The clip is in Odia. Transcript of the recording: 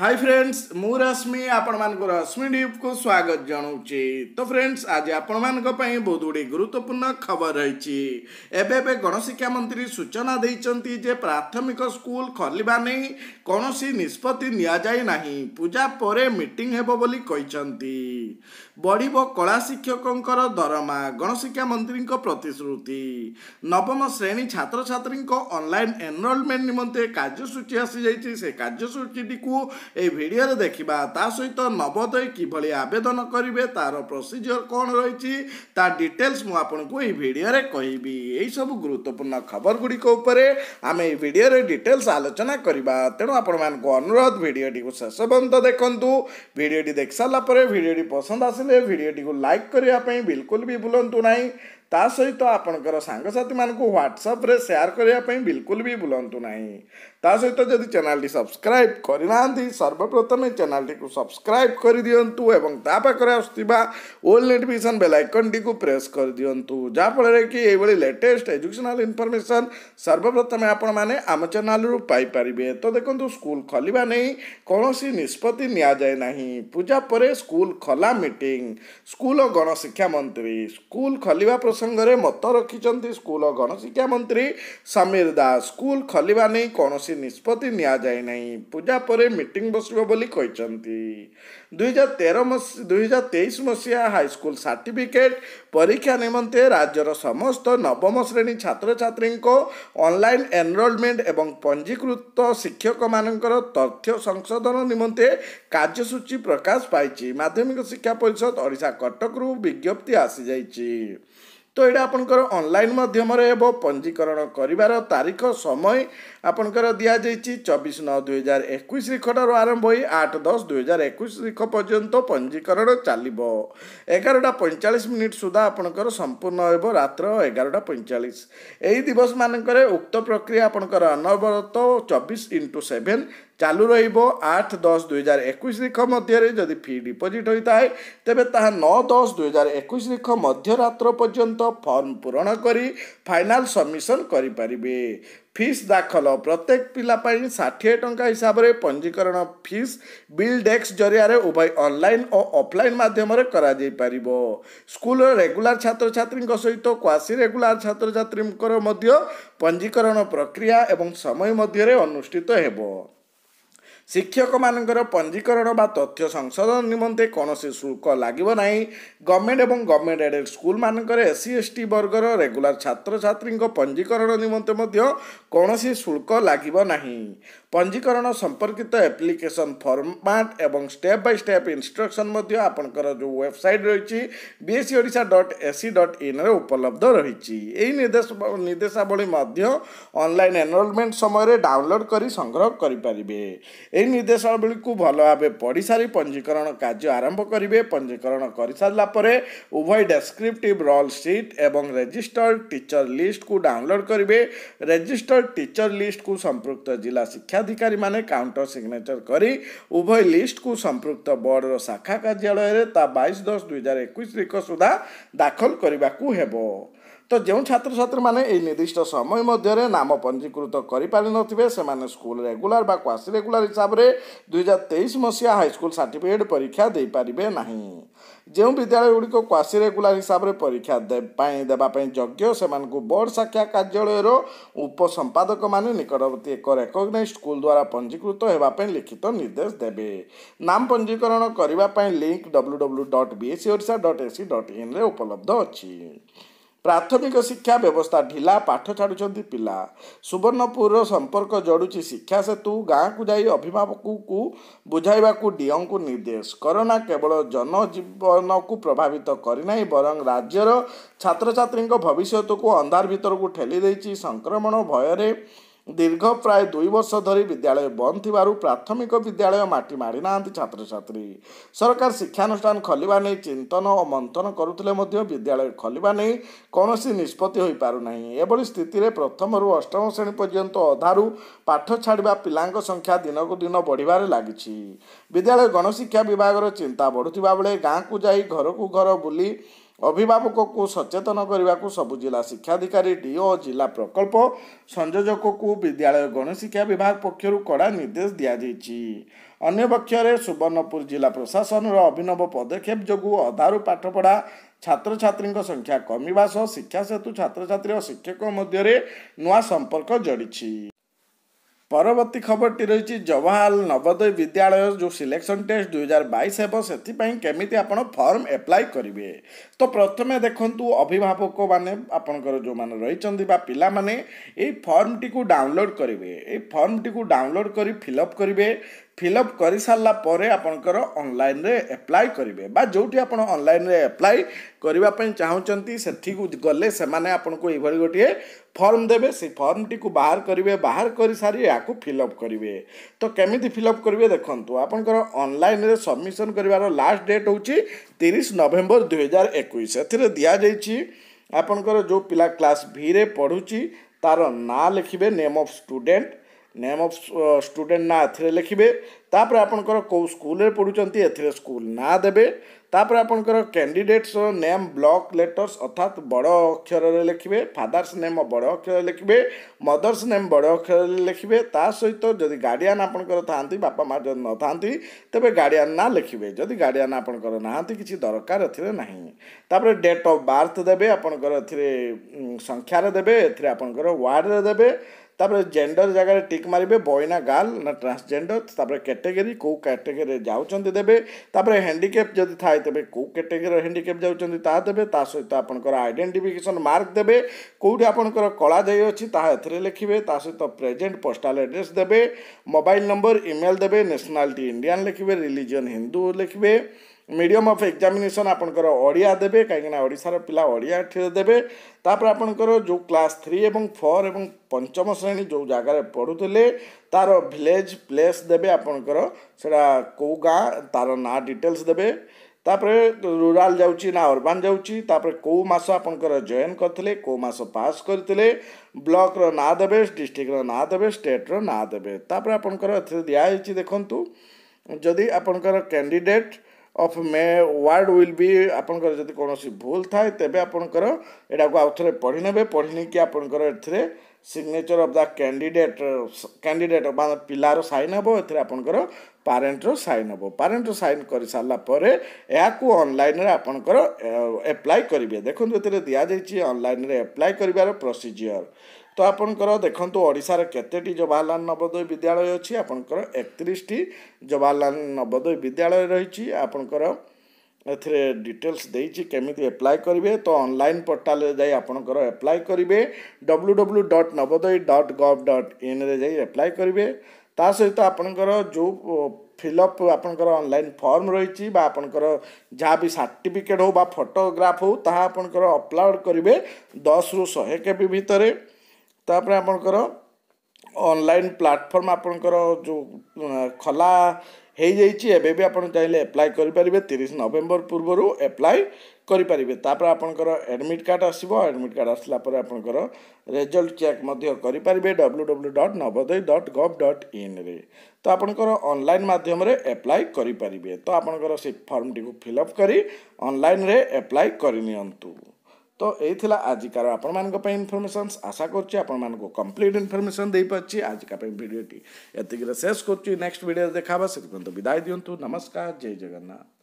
ହାଇ ଫ୍ରେଣ୍ଡସ୍ ମୁଁ ରଶ୍ମି ଆପଣମାନଙ୍କ ରଶ୍ମି ଡିପ୍କୁ ସ୍ୱାଗତ ଜଣାଉଛି ତ ଫ୍ରେଣ୍ଡସ୍ ଆଜି ଆପଣମାନଙ୍କ ପାଇଁ ବହୁତ ଗୁଡ଼ିଏ ଗୁରୁତ୍ୱପୂର୍ଣ୍ଣ ଖବର ରହିଛି ଏବେ ଏବେ ଗଣଶିକ୍ଷା ମନ୍ତ୍ରୀ ସୂଚନା ଦେଇଛନ୍ତି ଯେ ପ୍ରାଥମିକ ସ୍କୁଲ ଖୋଲିବା ନେଇ କୌଣସି ନିଷ୍ପତ୍ତି ନିଆଯାଇ ନାହିଁ ପୂଜା ପରେ ମିଟିଂ ହେବ ବୋଲି କହିଛନ୍ତି ବଢ଼ିବ କଳା ଶିକ୍ଷକଙ୍କର ଦରମା ଗଣଶିକ୍ଷା ମନ୍ତ୍ରୀଙ୍କ ପ୍ରତିଶ୍ରୁତି ନବମ ଶ୍ରେଣୀ ଛାତ୍ରଛାତ୍ରୀଙ୍କ ଅନଲାଇନ୍ ଏନ୍ରୋଲମେଣ୍ଟ ନିମନ୍ତେ କାର୍ଯ୍ୟସୂଚୀ ଆସିଯାଇଛି ସେ କାର୍ଯ୍ୟସୂଚୀଟିକୁ ଏହି ଭିଡ଼ିଓରେ ଦେଖିବା ତା ସହିତ ନବୋଦୟ କିଭଳି ଆବେଦନ କରିବେ ତାର ପ୍ରୋସିଜିଓର କ'ଣ ରହିଛି ତା ଡିଟେଲ୍ସ ମୁଁ ଆପଣଙ୍କୁ ଏହି ଭିଡ଼ିଓରେ କହିବି ଏହିସବୁ ଗୁରୁତ୍ୱପୂର୍ଣ୍ଣ ଖବର ଗୁଡ଼ିକ ଉପରେ ଆମେ ଏହି ଭିଡ଼ିଓରେ ଡିଟେଲ୍ସ ଆଲୋଚନା କରିବା ତେଣୁ ଆପଣମାନଙ୍କୁ ଅନୁରୋଧ ଭିଡ଼ିଓଟିକୁ ଶେଷ ପର୍ଯ୍ୟନ୍ତ ଦେଖନ୍ତୁ ଭିଡ଼ିଓଟି ଦେଖିସାରିଲା ପରେ ଭିଡ଼ିଓଟି ପସନ୍ଦ ଆସିଲେ ଭିଡ଼ିଓଟିକୁ ଲାଇକ୍ କରିବା ପାଇଁ ବିଲକୁଲ ବି ଭୁଲନ୍ତୁ ନାହିଁ ता सहित आपणकर सांगसाथी मानको व्हाट्सअप रे शेयर करिया पई बिल्कुल भी भूलंतु नाही ता सहित जदि चॅनल डी सबस्क्राइब करिनांती सर्वप्रथमे चॅनल डी को सबस्क्राइब करि दियंतु एवं ता पाकरे आस्तिबा ओल नोटिफिकेशन बेल आयकॉन डी को प्रेस कर दियंतु जा फळे रे की एबळे लेटेस्ट एज्युकेशनल इन्फॉर्मेशन सर्वप्रथमे आपण माने आम चॅनल रु पाई पारिबे तो देखंतु स्कूल खलिबा नै कोणसी निष्पत्ति निया जाय नाही पूजा परे स्कूल खला मीटिंग स्कूल गणशिक्षा मंत्री स्कूल खलिबा ପ୍ରସଙ୍ଗରେ ମତ ରଖିଛନ୍ତି ସ୍କୁଲ ଓ ଗଣଶିକ୍ଷା ମନ୍ତ୍ରୀ ସମୀର ଦାସ ସ୍କୁଲ ଖୋଲିବା ନେଇ କୌଣସି ନିଷ୍ପତ୍ତି ନିଆଯାଇ ନାହିଁ ପୂଜା ପରେ ମିଟିଂ ବସିବ ବୋଲି କହିଛନ୍ତି ଦୁଇ ହଜାର ତେର ମସି ଦୁଇ ହଜାର ତେଇଶ ମସିହା ହାଇସ୍କୁଲ ସାର୍ଟିଫିକେଟ୍ ପରୀକ୍ଷା ନିମନ୍ତେ ରାଜ୍ୟର ସମସ୍ତ ନବମ ଶ୍ରେଣୀ ଛାତ୍ରଛାତ୍ରୀଙ୍କ ଅନଲାଇନ୍ ଏନରୋଲମେଣ୍ଟ ଏବଂ ପଞ୍ଜୀକୃତ ଶିକ୍ଷକମାନଙ୍କର ତଥ୍ୟ ସଂଶୋଧନ ନିମନ୍ତେ କାର୍ଯ୍ୟସୂଚୀ ପ୍ରକାଶ ପାଇଛି ମାଧ୍ୟମିକ ଶିକ୍ଷା ପରିଷଦ ଓଡ଼ିଶା କଟକରୁ ବିଜ୍ଞପ୍ତି ଆସିଯାଇଛି ତ ଏଇଟା ଆପଣଙ୍କର ଅନଲାଇନ୍ ମାଧ୍ୟମରେ ହେବ ପଞ୍ଜୀକରଣ କରିବାର ତାରିଖ ସମୟ ଆପଣଙ୍କର ଦିଆଯାଇଛି ଚବିଶ ନଅ ଦୁଇ ହଜାର ଏକୋଇଶ ରିଖଠାରୁ ଆରମ୍ଭ ହୋଇ ଆଠ ଦଶ ଦୁଇ ହଜାର ଏକୋଇଶ ତାରିଖ ପର୍ଯ୍ୟନ୍ତ ପଞ୍ଜୀକରଣ ଚାଲିବ ଏଗାରଟା ପଇଁଚାଳିଶ ମିନିଟ୍ ସୁଦ୍ଧା ଆପଣଙ୍କର ସମ୍ପୂର୍ଣ୍ଣ ହେବ ରାତ୍ର ଏଗାରଟା ପଇଁଚାଳିଶ ଏହି ଦିବସମାନଙ୍କରେ ଉକ୍ତ ପ୍ରକ୍ରିୟା ଆପଣଙ୍କର ଅନବରତ ଚବିଶ ଇଣ୍ଟୁ ସେଭେନ୍ ଚାଲୁ ରହିବ ଆଠ ଦଶ ଦୁଇ ହଜାର ଏକୋଇଶ ତାରିଖ ମଧ୍ୟରେ ଯଦି ଫି ଡିପୋଜିଟ୍ ହୋଇଥାଏ ତେବେ ତାହା ନଅ ଦଶ ଦୁଇହଜାର ଏକୋଇଶ ତାରିଖ ମଧ୍ୟରାତ୍ର ପର୍ଯ୍ୟନ୍ତ ପର୍ଯ୍ୟନ୍ତ ଫର୍ମ ପୂରଣ କରି ଫାଇନାଲ୍ ସବମିସନ୍ କରିପାରିବେ ଫିସ୍ ଦାଖଲ ପ୍ରତ୍ୟେକ ପିଲା ପାଇଁ ଷାଠିଏ ଟଙ୍କା ହିସାବରେ ପଞ୍ଜୀକରଣ ଫିସ୍ ବିଲ୍ ଡେସ୍କ ଜରିଆରେ ଉଭୟ ଅନଲାଇନ୍ ଓ ଅଫ୍ଲାଇନ୍ ମାଧ୍ୟମରେ କରାଯାଇପାରିବ ସ୍କୁଲର ରେଗୁଲାର ଛାତ୍ରଛାତ୍ରୀଙ୍କ ସହିତ କ୍ୱାସି ରେଗୁଲାର ଛାତ୍ରଛାତ୍ରୀଙ୍କର ମଧ୍ୟ ପଞ୍ଜୀକରଣ ପ୍ରକ୍ରିୟା ଏବଂ ସମୟ ମଧ୍ୟରେ ଅନୁଷ୍ଠିତ ହେବ ଶିକ୍ଷକମାନଙ୍କର ପଞ୍ଜୀକରଣ ବା ତଥ୍ୟ ସଂଶୋଧନ ନିମନ୍ତେ କୌଣସି ଶୁଳ୍କ ଲାଗିବ ନାହିଁ ଗଭର୍ଣ୍ଣମେଣ୍ଟ ଏବଂ ଗଭର୍ଣ୍ଣମେଣ୍ଟ ଏଡେଡ୍ ସ୍କୁଲମାନଙ୍କରେ ଏସ୍ ସି ଏସ୍ ଟି ବର୍ଗର ରେଗୁଲାର ଛାତ୍ରଛାତ୍ରୀଙ୍କ ପଞ୍ଜୀକରଣ ନିମନ୍ତେ ମଧ୍ୟ କୌଣସି ଶୁଳ୍କ ଲାଗିବ ନାହିଁ ପଞ୍ଜୀକରଣ ସମ୍ପର୍କିତ ଆପ୍ଲିକେସନ୍ ଫର୍ମାଟ୍ ଏବଂ ଷ୍ଟେପ୍ ବାଇ ଷ୍ଟେପ୍ ଇନ୍ଷ୍ଟ୍ରକ୍ସନ୍ ମଧ୍ୟ ଆପଣଙ୍କର ଯେଉଁ ୱେବସାଇଟ୍ ରହିଛି B S C Odisha dot S C dot ଇନ୍ରେ ଉପଲବ୍ଧ ରହିଛି ଏହି ନିର୍ଦ୍ଦେଶ ନିର୍ଦ୍ଦେଶାବଳୀ ମଧ୍ୟ ଅନଲାଇନ୍ ଏନ୍ରୋଲମେଣ୍ଟ ସମୟରେ ଡାଉନଲୋଡ଼୍ କରି ସଂଗ୍ରହ କରିପାରିବେ ଏହି ନିର୍ଦ୍ଦେଶାବଳୀକୁ ଭଲ ଭାବେ ପଢ଼ିସାରି ପଞ୍ଜୀକରଣ କାର୍ଯ୍ୟ ଆରମ୍ଭ କରିବେ ପଞ୍ଜୀକରଣ କରିସାରିଲା ପରେ ଉଭୟ ଡେସ୍କ୍ରିପ୍ଟିଭ୍ ରୋଲ୍ ସିଟ୍ ଏବଂ ରେଜିଷ୍ଟର୍ଡ଼ ଟିଚର୍ ଲିଷ୍ଟକୁ ଡାଉନଲୋଡ଼୍ କରିବେ ରେଜିଷ୍ଟର୍ଡ଼ ଟିଚର୍ ଲିଷ୍ଟକୁ ସମ୍ପୃକ୍ତ ଜିଲ୍ଲା ଶିକ୍ଷାଧିକାରୀମାନେ କାଉଣ୍ଟର ସିଗ୍ନେଚର୍ କରି ଉଭୟ ଲିଷ୍ଟକୁ ସମ୍ପୃକ୍ତ ବୋର୍ଡ଼ର ଶାଖା କାର୍ଯ୍ୟାଳୟରେ ତା ବାଇଶ ଦଶ ଦୁଇ ହଜାର ଏକୋଇଶ ତାରିଖ ସୁଦ୍ଧା ଦାଖଲ କରିବାକୁ ହେବ ତ ଯେଉଁ ଛାତ୍ରଛାତ୍ରୀମାନେ ଏହି ନିର୍ଦ୍ଦିଷ୍ଟ ସମୟ ମଧ୍ୟରେ ନାମ ପଞ୍ଜୀକୃତ କରିପାରିନଥିବେ ସେମାନେ ସ୍କୁଲ ରେଗୁଲାର ବା କ୍ୱାସି ରେଗୁଲାର ହିସାବରେ ଦୁଇହଜାର ତେଇଶ ମସିହା ହାଇସ୍କୁଲ ସାର୍ଟିଫିକେଟ୍ ପରୀକ୍ଷା ଦେଇପାରିବେ ନାହିଁ ଯେଉଁ ବିଦ୍ୟାଳୟ ଗୁଡ଼ିକ କ୍ୱାସି ରେଗୁଲାର ହିସାବରେ ପରୀକ୍ଷା ପାଇଁ ଦେବା ପାଇଁ ଯୋଗ୍ୟ ସେମାନଙ୍କୁ ବୋର୍ଡ଼ ଶାଖା କାର୍ଯ୍ୟାଳୟର ଉପସମ୍ପାଦକମାନେ ନିକଟବର୍ତ୍ତୀ ଏକ ରେକଗ୍ନାଇଜ୍ ସ୍କୁଲ ଦ୍ୱାରା ପଞ୍ଜୀକୃତ ହେବା ପାଇଁ ଲିଖିତ ନିର୍ଦ୍ଦେଶ ଦେବେ ନାମ ପଞ୍ଜୀକରଣ କରିବା ପାଇଁ link W W dot B S C Odisha dot A C dot ଇନ୍ରେ ଉପଲବ୍ଧ ଅଛି ପ୍ରାଥମିକ ଶିକ୍ଷା ବ୍ୟବସ୍ଥା ଢିଲା ପାଠ ଛାଡ଼ୁଛନ୍ତି ପିଲା ସୁବର୍ଣ୍ଣପୁରର ସମ୍ପର୍କ ଯୋଡ଼ୁଛି ଶିକ୍ଷା ସେତୁ ଗାଁକୁ ଯାଇ ଅଭିଭାବକଙ୍କୁ ବୁଝାଇବାକୁ ଡିଓଙ୍କୁ ନିର୍ଦ୍ଦେଶ କରୋନା କେବଳ ଜନଜୀବନକୁ ପ୍ରଭାବିତ କରିନାହିଁ ବରଂ ରାଜ୍ୟର ଛାତ୍ରଛାତ୍ରୀଙ୍କ ଭବିଷ୍ୟତକୁ ଅନ୍ଧାର ଭିତରକୁ ଠେଲି ଦେଇଛି ସଂକ୍ରମଣ ଭୟରେ ଦୀର୍ଘ ପ୍ରାୟ ଦୁଇ ବର୍ଷ ଧରି ବିଦ୍ୟାଳୟ ବନ୍ଦ ଥିବାରୁ ପ୍ରାଥମିକ ବିଦ୍ୟାଳୟ ମାଟି ନାହାନ୍ତି ଛାତ୍ରଛାତ୍ରୀ ସରକାର ଶିକ୍ଷାନୁଷ୍ଠାନ ଖୋଲିବା ନେଇ ଚିନ୍ତନ ଓ ମନ୍ଥନ କରୁଥିଲେ ମଧ୍ୟ ବିଦ୍ୟାଳୟ ଖୋଲିବା ନେଇ କୌଣସି ନିଷ୍ପତ୍ତି ହୋଇପାରୁନାହିଁ ଏଭଳି ସ୍ଥିତିରେ ପ୍ରଥମରୁ ଅଷ୍ଟମ ଶ୍ରେଣୀ ପର୍ଯ୍ୟନ୍ତ ଅଧାରୁ ପାଠ ଛାଡ଼ିବା ପିଲାଙ୍କ ସଂଖ୍ୟା ଦିନକୁ ଦିନ ବଢ଼ିବାରେ ଲାଗିଛି ବିଦ୍ୟାଳୟ ଗଣଶିକ୍ଷା ବିଭାଗର ଚିନ୍ତା ବଢ଼ୁଥିବା ବେଳେ ଗାଁକୁ ଯାଇ ଘରକୁ ଘର ବୁଲି ଅଭିଭାବକକୁ ସଚେତନ କରିବାକୁ ସବୁ ଜିଲ୍ଲା ଶିକ୍ଷାଧିକାରୀ ଡିଓ ଜିଲ୍ଲା ପ୍ରକଳ୍ପ ସଂଯୋଜକକୁ ବିଦ୍ୟାଳୟ ଗଣଶିକ୍ଷା ବିଭାଗ ପକ୍ଷରୁ କଡ଼ା ନିର୍ଦ୍ଦେଶ ଦିଆଯାଇଛି ଅନ୍ୟପକ୍ଷରେ ସୁବର୍ଣ୍ଣପୁର ଜିଲ୍ଲା ପ୍ରଶାସନର ଅଭିନବ ପଦକ୍ଷେପ ଯୋଗୁଁ ଅଧାରୁ ପାଠପଢ଼ା ଛାତ୍ରଛାତ୍ରୀଙ୍କ ସଂଖ୍ୟା କମିବା ସହ ଶିକ୍ଷା ସେତୁ ଛାତ୍ରଛାତ୍ରୀ ଓ ଶିକ୍ଷକଙ୍କ ମଧ୍ୟରେ ନୂଆ ସମ୍ପର୍କ ଜଡ଼ିଛି ପରବର୍ତ୍ତୀ ଖବରଟି ରହିଛି ଜବାହରଲାଲ ନବୋଦୟ ବିଦ୍ୟାଳୟ ଯେଉଁ ସିଲେକ୍ସନ୍ ଟେଷ୍ଟ ଦୁଇହଜାର ବାଇଶ ହେବ ସେଥିପାଇଁ କେମିତି ଆପଣ ଫର୍ମ ଆପ୍ଲାଏ କରିବେ ତ ପ୍ରଥମେ ଦେଖନ୍ତୁ ଅଭିଭାବକମାନେ ଆପଣଙ୍କର ଯେଉଁମାନେ ରହିଛନ୍ତି ବା ପିଲାମାନେ ଏଇ ଫର୍ମଟିକୁ ଡାଉନଲୋଡ଼୍ କରିବେ ଏଇ ଫର୍ମଟିକୁ ଡାଉନଲୋଡ଼୍ କରି ଫିଲଅପ୍ କରିବେ ଫିଲଅପ୍ କରିସାରିଲା ପରେ ଆପଣଙ୍କର ଅନଲାଇନ୍ରେ ଆପ୍ଲାଏ କରିବେ ବା ଯେଉଁଠି ଆପଣ ଅନଲାଇନ୍ରେ ଆପ୍ଲାଏ କରିବା ପାଇଁ ଚାହୁଁଛନ୍ତି ସେଠିକୁ ଗଲେ ସେମାନେ ଆପଣଙ୍କୁ ଏଇଭଳି ଗୋଟିଏ ଫର୍ମ ଦେବେ ସେ ଫର୍ମଟିକୁ ବାହାର କରିବେ ବାହାର କରିସାରି ଏହାକୁ ଫିଲଅପ୍ କରିବେ ତ କେମିତି ଫିଲଅପ୍ କରିବେ ଦେଖନ୍ତୁ ଆପଣଙ୍କର ଅନଲାଇନ୍ରେ ସବମିସନ୍ କରିବାର ଲାଷ୍ଟ ଡେଟ୍ ହେଉଛି ତିରିଶ ନଭେମ୍ବର ଦୁଇହଜାର ଏକୋଇଶ ଏଥିରେ ଦିଆଯାଇଛି ଆପଣଙ୍କର ଯେଉଁ ପିଲା କ୍ଲାସ୍ ଭିରେ ପଢ଼ୁଛି ତା'ର ନାଁ ଲେଖିବେ name of student name of student ନାଁ ଏଥିରେ ଲେଖିବେ ତାପରେ ଆପଣଙ୍କର କେଉଁ ସ୍କୁଲରେ ପଢ଼ୁଛନ୍ତି ଏଥିରେ ସ୍କୁଲ ନାଁ ଦେବେ ତାପରେ ଆପଣଙ୍କର କ୍ୟାଣ୍ଡିଡେଟ୍ସର ନେମ୍ ବ୍ଲକ୍ ଲେଟର୍ସ ଅର୍ଥାତ୍ ବଡ଼ ଅକ୍ଷରରେ ଲେଖିବେ ଫାଦର୍ସ ନେମ୍ ବଡ଼ ଅକ୍ଷରରେ ଲେଖିବେ ମଦର୍ସ ନେମ୍ ବଡ଼ ଅକ୍ଷରରେ ଲେଖିବେ ତା ସହିତ ଯଦି ଗାର୍ଡ଼ିଆନ୍ ଆପଣଙ୍କର ଥାଆନ୍ତି ବାପା ମା' ଯଦି ନଥାନ୍ତି ତେବେ ଗାର୍ଡ଼ିଆନ୍ ନାଁ ଲେଖିବେ ଯଦି ଗାର୍ଡ଼ିଆନ୍ ଆପଣଙ୍କର ନାହାନ୍ତି କିଛି ଦରକାର ଏଥିରେ ନାହିଁ ତାପରେ ଡେଟ୍ ଅଫ୍ ବାର୍ଥ ଦେବେ ଆପଣଙ୍କର ଏଥିରେ ସଂଖ୍ୟାରେ ଦେବେ ଏଥିରେ ଆପଣଙ୍କର ୱାର୍ଡ଼ରେ ଦେବେ ତାପରେ ଜେଣ୍ଡର ଜାଗାରେ ଟିକ୍ ମାରିବେ ବୟନା ଗାର୍ଲ ନା ଟ୍ରାନ୍ସଜେଣ୍ଡର ତାପରେ କ୍ୟାଟେଗୋରୀ କେଉଁ କ୍ୟାଟେଗୋରୀରେ ଯାଉଛନ୍ତି ଦେବେ ତାପରେ ହ୍ୟାଣ୍ଡିକ୍ୟାପ୍ ଯଦି ଥାଏ ତେବେ କେଉଁ କ୍ୟାଟେଗୋରୀର ହ୍ୟାଣ୍ଡିକେପ୍ ଯାଉଛନ୍ତି ତାହା ଦେବେ ତା ସହିତ ଆପଣଙ୍କର ଆଇଡେଣ୍ଟିଫିକେସନ୍ ମାର୍କ ଦେବେ କେଉଁଠି ଆପଣଙ୍କର କଳା ଯାଇଅଛି ତାହା ଏଥିରେ ଲେଖିବେ ତା ସହିତ ପ୍ରେଜେଣ୍ଟ ପୋଷ୍ଟାଲ୍ ଆଡ୍ରେସ୍ ଦେବେ ମୋବାଇଲ୍ ନମ୍ବର ଇମେଲ୍ ଦେବେ ନ୍ୟାସନାଲିଟି ଇଣ୍ଡିଆନ୍ ଲେଖିବେ ରିଲିଜିଅନ୍ ହିନ୍ଦୁ ଲେଖିବେ ମିଡ଼ିୟମ୍ ଅଫ୍ ଏକ୍ଜାମିନେସନ୍ ଆପଣଙ୍କର ଓଡ଼ିଆ ଦେବେ କାହିଁକିନା ଓଡ଼ିଶାର ପିଲା ଓଡ଼ିଆଠି ଦେବେ ତାପରେ ଆପଣଙ୍କର ଯେଉଁ କ୍ଲାସ୍ ଥ୍ରୀ ଏବଂ ଫୋର୍ ଏବଂ ପଞ୍ଚମ ଶ୍ରେଣୀ ଯେଉଁ ଜାଗାରେ ପଢ଼ୁଥିଲେ ତା'ର ଭିଲେଜ୍ ପ୍ଲେସ୍ ଦେବେ ଆପଣଙ୍କର ସେଇଟା କେଉଁ ଗାଁ ତା'ର ନାଁ ଡିଟେଲ୍ସ ଦେବେ ତାପରେ ରୁରାଲ୍ ଯାଉଛି ନା ଅର୍ବାନ୍ ଯାଉଛି ତାପରେ କେଉଁ ମାସ ଆପଣଙ୍କର ଜଏନ୍ କରିଥିଲେ କେଉଁ ମାସ ପାସ୍ କରିଥିଲେ ବ୍ଲକ୍ର ନାଁ ଦେବେ ଡିଷ୍ଟ୍ରିକ୍ଟର ନାଁ ଦେବେ ଷ୍ଟେଟ୍ର ନାଁ ଦେବେ ତାପରେ ଆପଣଙ୍କର ଏଥିରେ ଦିଆହେଇଛି ଦେଖନ୍ତୁ ଯଦି ଆପଣଙ୍କର candidate of may ward will be ଆପଣଙ୍କର ଯଦି କୌଣସି ଭୁଲ ଥାଏ ତେବେ ଆପଣଙ୍କର ଏଇଟାକୁ ଆଉ ଥରେ ପଢ଼ିନେବେ ପଢ଼ି ନେଇକି ଆପଣଙ୍କର ଏଥିରେ signature of the candidate candidate ବା ପିଲାର ସାଇନ୍ ହେବ ଏଥିରେ ଆପଣଙ୍କର ପ୍ୟାରେଣ୍ଟର ସାଇନ୍ ହେବ ପ୍ୟାରେଣ୍ଟର ସାଇନ୍ କରିସାରିଲା ପରେ ଏହାକୁ ଅନଲାଇନ୍ରେ ଆପଣଙ୍କର ଆପ୍ଲାଏ କରିବେ ଦେଖନ୍ତୁ ଏଥିରେ ଦିଆଯାଇଛି ଅନଲାଇନ୍ରେ ଆପ୍ଲାଏ କରିବାର ପ୍ରୋସିଜିଅର୍ ଆପଣଙ୍କର ଦେଖନ୍ତୁ ଓଡ଼ିଶାରେ କେତେଟି ଜବାହରଲାଲ ନବୋଦୟ ବିଦ୍ୟାଳୟ ଅଛି ଆପଣଙ୍କର ଏକତିରିଶଟି ଜବାହରଲାଲ ନବୋଦୟ ବିଦ୍ୟାଳୟ ରହିଛି ଆପଣଙ୍କର ଏଥିରେ ଡିଟେଲ୍ସ ଦେଇଛି କେମିତି ଆପ୍ଲାଏ କରିବେ ତ ଅନଲାଇନ୍ ପୋର୍ଟାଲରେ ଯାଇ ଆପଣଙ୍କର ଆପ୍ଲାଏ କରିବେ W W dot Navodaya dot gov dot ଇନ୍ରେ ଯାଇ ଆପ୍ଲାଏ କରିବେ ତା ସହିତ ଆପଣଙ୍କର ଯେଉଁ ଫିଲ୍ଅପ୍ ଆପଣଙ୍କର ଅନଲାଇନ୍ ଫର୍ମ ରହିଛି ବା ଆପଣଙ୍କର ଯାହା ବି ସାର୍ଟିଫିକେଟ୍ ହେଉ ବା ଫଟୋଗ୍ରାଫ୍ ହେଉ ତାହା ଆପଣଙ୍କର ଅପଲୋଡ଼ କରିବେ ଦଶରୁ ଶହେ କେବି ଭିତରେ ତାପରେ ଆପଣଙ୍କର ଅନଲାଇନ୍ ପ୍ଲାଟଫର୍ମ ଆପଣଙ୍କର ଯେଉଁ ଖୋଲା ହେଇଯାଇଛି ଏବେ ବି ଆପଣ ଚାହିଁଲେ ଆପ୍ଲାଏ କରିପାରିବେ ତିରିଶ ନଭେମ୍ବର ପୂର୍ବରୁ ଆପ୍ଲାଏ କରିପାରିବେ ତାପରେ ଆପଣଙ୍କର ଆଡ଼ମିଟ୍ କାର୍ଡ଼ ଆସିବ ଆଡ଼ମିଟ୍ କାର୍ଡ଼ ଆସିଲା ପରେ ଆପଣଙ୍କର ରେଜଲ୍ଟ ଚେକ୍ ମଧ୍ୟ କରିପାରିବେ W W dot Navodaya dot gov dot ଇନ୍ରେ ତ ଆପଣଙ୍କର ଅନଲାଇନ୍ ମାଧ୍ୟମରେ ଆପ୍ଲାଏ କରିପାରିବେ ତ ଆପଣଙ୍କର ସେ ଫର୍ମଟିକୁ ଫିଲ୍ଅପ୍ କରି ଅନଲାଇନ୍ରେ ଆପ୍ଲାଏ କରିନିଅନ୍ତୁ तो ये आजिकार आपण मैं इनफर्मेस आशा कर कम्प्लीट इनफर्मेसन देपी आज का भिडियो ये शेष कर नेक्स्ट देखा से विदाय दिंतु नमस्कार जय जगन्नाथ